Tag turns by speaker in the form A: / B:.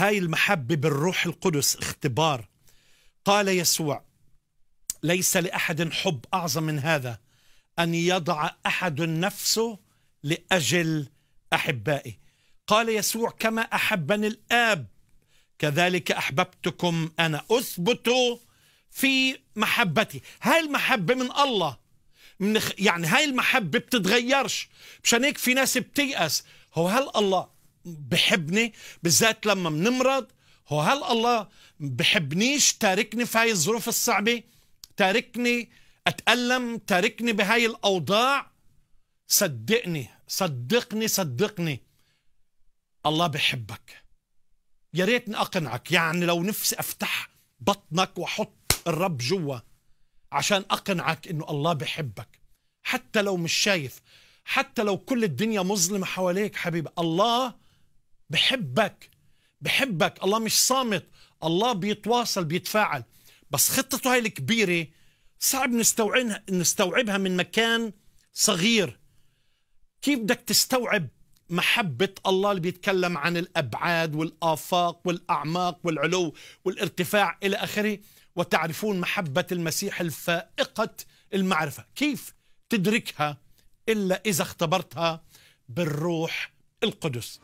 A: هاي المحبة بالروح القدس اختبار قال يسوع ليس لأحد حب أعظم من هذا أن يضع أحد نفسه لأجل أحبائه قال يسوع كما أحبني الآب كذلك أحببتكم أنا أثبت في محبتي هاي المحبة من الله من يعني هاي المحبة بتتغيرش مشان هيك في ناس بتيأس هو هل الله بحبني بالذات لما بنمرض هو هل الله بحبنيش تاركني في هاي الظروف الصعبة تاركني أتألم تاركني بهاي الأوضاع صدقني صدقني صدقني الله بحبك يا ريتني أقنعك يعني لو نفسي أفتح بطنك وأحط الرب جوا عشان أقنعك إنه الله بحبك حتى لو مش شايف حتى لو كل الدنيا مظلمة حواليك حبيبي الله بحبك بحبك الله مش صامت الله بيتواصل بيتفاعل بس خطته هاي الكبيرة صعب نستوعبها نستوعبها من مكان صغير كيف بدك تستوعب محبة الله اللي بيتكلم عن الأبعاد والآفاق والأعماق والعلو والارتفاع إلى آخره وتعرفون محبة المسيح الفائقة المعرفة كيف تدركها إلا إذا اختبرتها بالروح القدس